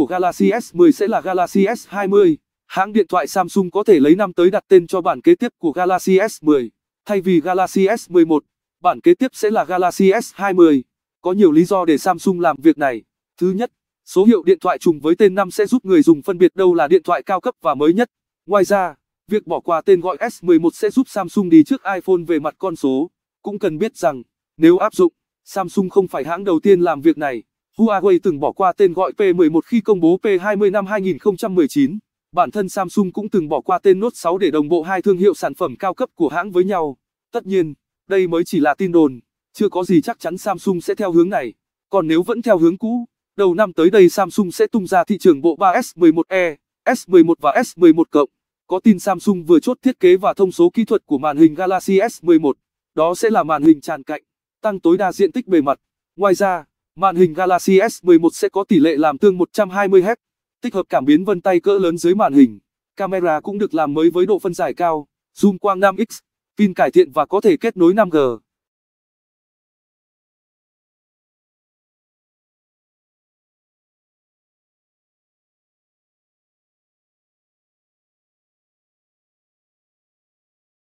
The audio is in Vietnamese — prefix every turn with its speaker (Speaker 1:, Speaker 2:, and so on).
Speaker 1: của Galaxy S10 sẽ là Galaxy S20. Hãng điện thoại Samsung có thể lấy năm tới đặt tên cho bản kế tiếp của Galaxy S10. Thay vì Galaxy S11, bản kế tiếp sẽ là Galaxy S20. Có nhiều lý do để Samsung làm việc này. Thứ nhất, số hiệu điện thoại trùng với tên năm sẽ giúp người dùng phân biệt đâu là điện thoại cao cấp và mới nhất. Ngoài ra, việc bỏ qua tên gọi S11 sẽ giúp Samsung đi trước iPhone về mặt con số. Cũng cần biết rằng, nếu áp dụng, Samsung không phải hãng đầu tiên làm việc này. Huawei từng bỏ qua tên gọi P11 khi công bố P20 năm 2019. Bản thân Samsung cũng từng bỏ qua tên Note 6 để đồng bộ hai thương hiệu sản phẩm cao cấp của hãng với nhau. Tất nhiên, đây mới chỉ là tin đồn, chưa có gì chắc chắn Samsung sẽ theo hướng này. Còn nếu vẫn theo hướng cũ, đầu năm tới đây Samsung sẽ tung ra thị trường bộ 3S11e, S11 và S11 cộng. Có tin Samsung vừa chốt thiết kế và thông số kỹ thuật của màn hình Galaxy S11, đó sẽ là màn hình tràn cạnh, tăng tối đa diện tích bề mặt. Ngoài ra, Màn hình Galaxy S11 sẽ có tỷ lệ làm tương 120Hz, tích hợp cảm biến vân tay cỡ lớn dưới màn hình. Camera cũng được làm mới với độ phân giải cao, zoom quang 5x, pin cải thiện và có thể kết nối 5G.